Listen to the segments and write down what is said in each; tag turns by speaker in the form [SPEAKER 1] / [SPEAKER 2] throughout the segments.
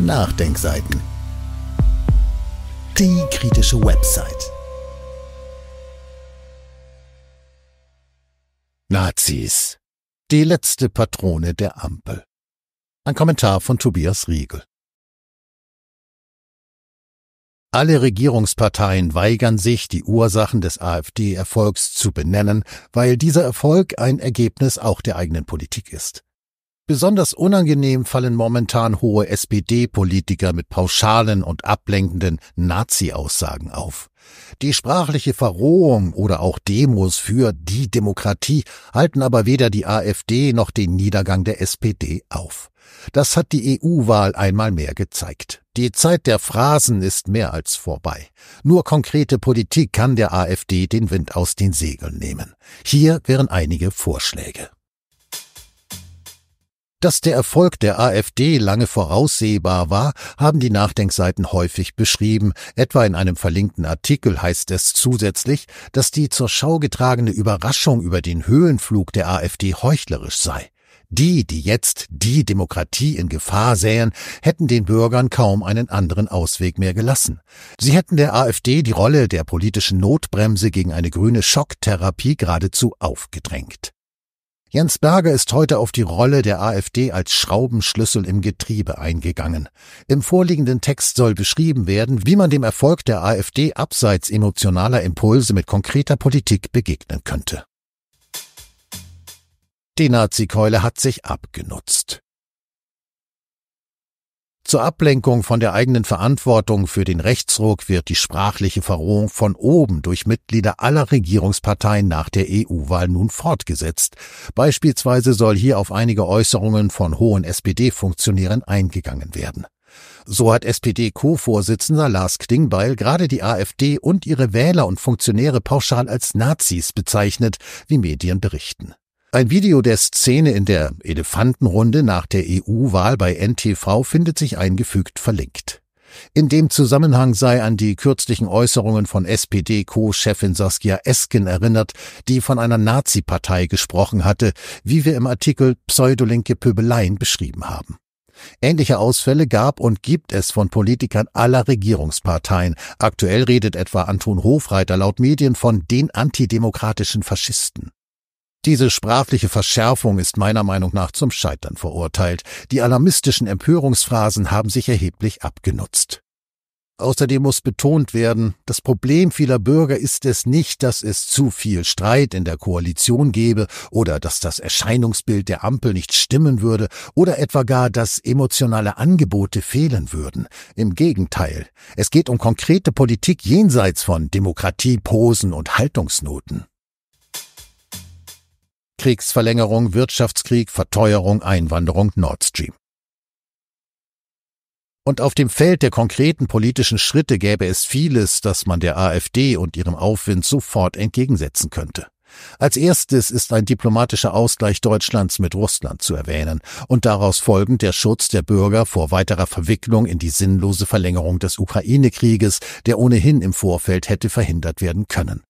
[SPEAKER 1] Nachdenkseiten. Die kritische Website. Nazis. Die letzte Patrone der Ampel. Ein Kommentar von Tobias Riegel. Alle Regierungsparteien weigern sich, die Ursachen des AfD-Erfolgs zu benennen, weil dieser Erfolg ein Ergebnis auch der eigenen Politik ist. Besonders unangenehm fallen momentan hohe SPD-Politiker mit pauschalen und ablenkenden Nazi-Aussagen auf. Die sprachliche Verrohung oder auch Demos für die Demokratie halten aber weder die AfD noch den Niedergang der SPD auf. Das hat die EU-Wahl einmal mehr gezeigt. Die Zeit der Phrasen ist mehr als vorbei. Nur konkrete Politik kann der AfD den Wind aus den Segeln nehmen. Hier wären einige Vorschläge. Dass der Erfolg der AfD lange voraussehbar war, haben die Nachdenkseiten häufig beschrieben. Etwa in einem verlinkten Artikel heißt es zusätzlich, dass die zur Schau getragene Überraschung über den Höhenflug der AfD heuchlerisch sei. Die, die jetzt die Demokratie in Gefahr sähen, hätten den Bürgern kaum einen anderen Ausweg mehr gelassen. Sie hätten der AfD die Rolle der politischen Notbremse gegen eine grüne Schocktherapie geradezu aufgedrängt. Jens Berger ist heute auf die Rolle der AfD als Schraubenschlüssel im Getriebe eingegangen. Im vorliegenden Text soll beschrieben werden, wie man dem Erfolg der AfD abseits emotionaler Impulse mit konkreter Politik begegnen könnte. Die Nazikeule hat sich abgenutzt. Zur Ablenkung von der eigenen Verantwortung für den Rechtsruck wird die sprachliche Verrohung von oben durch Mitglieder aller Regierungsparteien nach der EU-Wahl nun fortgesetzt. Beispielsweise soll hier auf einige Äußerungen von hohen SPD-Funktionären eingegangen werden. So hat SPD-Co-Vorsitzender Lars Klingbeil gerade die AfD und ihre Wähler und Funktionäre pauschal als Nazis bezeichnet, wie Medien berichten. Ein Video der Szene in der Elefantenrunde nach der EU-Wahl bei NTV findet sich eingefügt verlinkt. In dem Zusammenhang sei an die kürzlichen Äußerungen von SPD-Co-Chefin Saskia Esken erinnert, die von einer Nazi-Partei gesprochen hatte, wie wir im Artikel Pseudolinke Pöbeleien beschrieben haben. Ähnliche Ausfälle gab und gibt es von Politikern aller Regierungsparteien. Aktuell redet etwa Anton Hofreiter laut Medien von den antidemokratischen Faschisten. Diese sprachliche Verschärfung ist meiner Meinung nach zum Scheitern verurteilt. Die alarmistischen Empörungsphrasen haben sich erheblich abgenutzt. Außerdem muss betont werden, das Problem vieler Bürger ist es nicht, dass es zu viel Streit in der Koalition gäbe oder dass das Erscheinungsbild der Ampel nicht stimmen würde oder etwa gar, dass emotionale Angebote fehlen würden. Im Gegenteil, es geht um konkrete Politik jenseits von Demokratieposen und Haltungsnoten. Kriegsverlängerung, Wirtschaftskrieg, Verteuerung, Einwanderung, Nord Stream. Und auf dem Feld der konkreten politischen Schritte gäbe es vieles, das man der AfD und ihrem Aufwind sofort entgegensetzen könnte. Als erstes ist ein diplomatischer Ausgleich Deutschlands mit Russland zu erwähnen und daraus folgend der Schutz der Bürger vor weiterer Verwicklung in die sinnlose Verlängerung des Ukraine-Krieges, der ohnehin im Vorfeld hätte verhindert werden können.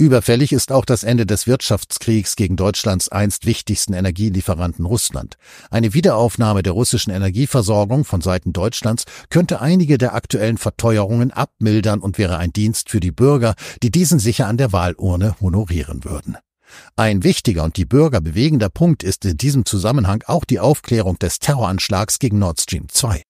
[SPEAKER 1] Überfällig ist auch das Ende des Wirtschaftskriegs gegen Deutschlands einst wichtigsten Energielieferanten Russland. Eine Wiederaufnahme der russischen Energieversorgung von Seiten Deutschlands könnte einige der aktuellen Verteuerungen abmildern und wäre ein Dienst für die Bürger, die diesen sicher an der Wahlurne honorieren würden. Ein wichtiger und die Bürger bewegender Punkt ist in diesem Zusammenhang auch die Aufklärung des Terroranschlags gegen Nord Stream 2.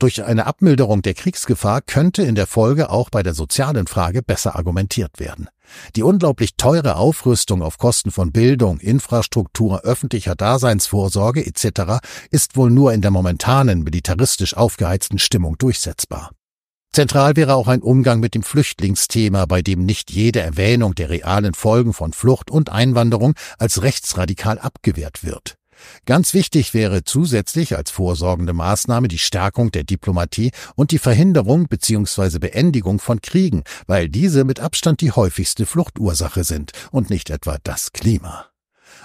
[SPEAKER 1] Durch eine Abmilderung der Kriegsgefahr könnte in der Folge auch bei der sozialen Frage besser argumentiert werden. Die unglaublich teure Aufrüstung auf Kosten von Bildung, Infrastruktur, öffentlicher Daseinsvorsorge etc. ist wohl nur in der momentanen militaristisch aufgeheizten Stimmung durchsetzbar. Zentral wäre auch ein Umgang mit dem Flüchtlingsthema, bei dem nicht jede Erwähnung der realen Folgen von Flucht und Einwanderung als rechtsradikal abgewehrt wird. Ganz wichtig wäre zusätzlich als vorsorgende Maßnahme die Stärkung der Diplomatie und die Verhinderung bzw. Beendigung von Kriegen, weil diese mit Abstand die häufigste Fluchtursache sind und nicht etwa das Klima.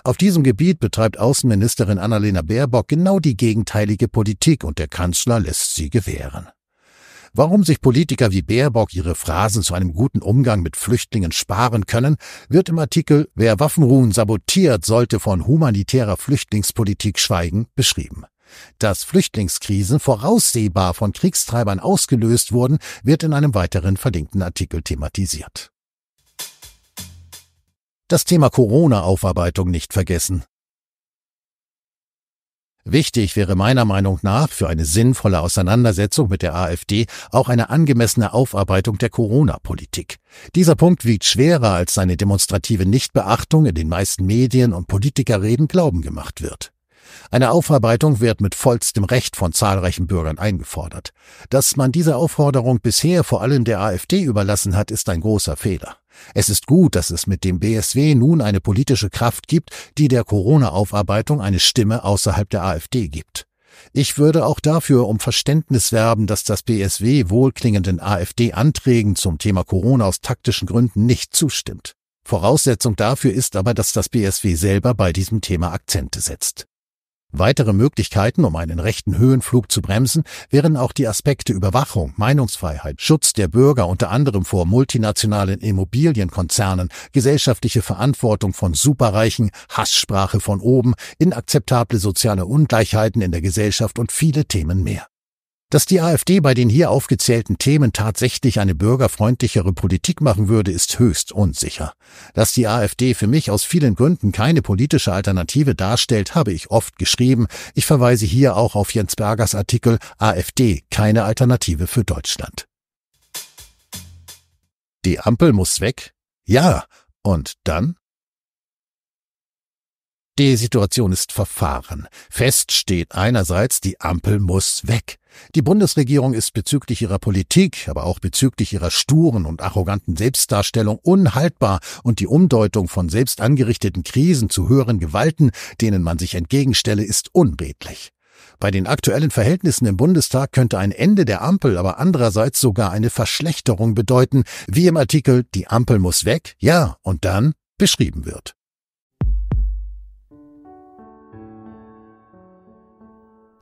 [SPEAKER 1] Auf diesem Gebiet betreibt Außenministerin Annalena Baerbock genau die gegenteilige Politik und der Kanzler lässt sie gewähren. Warum sich Politiker wie Baerbock ihre Phrasen zu einem guten Umgang mit Flüchtlingen sparen können, wird im Artikel Wer Waffenruhen sabotiert, sollte von humanitärer Flüchtlingspolitik schweigen beschrieben. Dass Flüchtlingskrisen voraussehbar von Kriegstreibern ausgelöst wurden, wird in einem weiteren verlinkten Artikel thematisiert. Das Thema Corona-Aufarbeitung nicht vergessen. Wichtig wäre meiner Meinung nach für eine sinnvolle Auseinandersetzung mit der AfD auch eine angemessene Aufarbeitung der Corona-Politik. Dieser Punkt wiegt schwerer, als seine demonstrative Nichtbeachtung in den meisten Medien und Politikerreden Glauben gemacht wird. Eine Aufarbeitung wird mit vollstem Recht von zahlreichen Bürgern eingefordert. Dass man diese Aufforderung bisher vor allem der AfD überlassen hat, ist ein großer Fehler. Es ist gut, dass es mit dem BSW nun eine politische Kraft gibt, die der Corona-Aufarbeitung eine Stimme außerhalb der AfD gibt. Ich würde auch dafür um Verständnis werben, dass das BSW wohlklingenden AfD-Anträgen zum Thema Corona aus taktischen Gründen nicht zustimmt. Voraussetzung dafür ist aber, dass das BSW selber bei diesem Thema Akzente setzt. Weitere Möglichkeiten, um einen rechten Höhenflug zu bremsen, wären auch die Aspekte Überwachung, Meinungsfreiheit, Schutz der Bürger unter anderem vor multinationalen Immobilienkonzernen, gesellschaftliche Verantwortung von Superreichen, Hasssprache von oben, inakzeptable soziale Ungleichheiten in der Gesellschaft und viele Themen mehr. Dass die AfD bei den hier aufgezählten Themen tatsächlich eine bürgerfreundlichere Politik machen würde, ist höchst unsicher. Dass die AfD für mich aus vielen Gründen keine politische Alternative darstellt, habe ich oft geschrieben. Ich verweise hier auch auf Jens Bergers Artikel AfD keine Alternative für Deutschland. Die Ampel muss weg? Ja. Und dann? Die Situation ist verfahren. Fest steht einerseits, die Ampel muss weg. Die Bundesregierung ist bezüglich ihrer Politik, aber auch bezüglich ihrer sturen und arroganten Selbstdarstellung unhaltbar und die Umdeutung von selbst angerichteten Krisen zu höheren Gewalten, denen man sich entgegenstelle, ist unredlich. Bei den aktuellen Verhältnissen im Bundestag könnte ein Ende der Ampel aber andererseits sogar eine Verschlechterung bedeuten, wie im Artikel Die Ampel muss weg, ja, und dann beschrieben wird.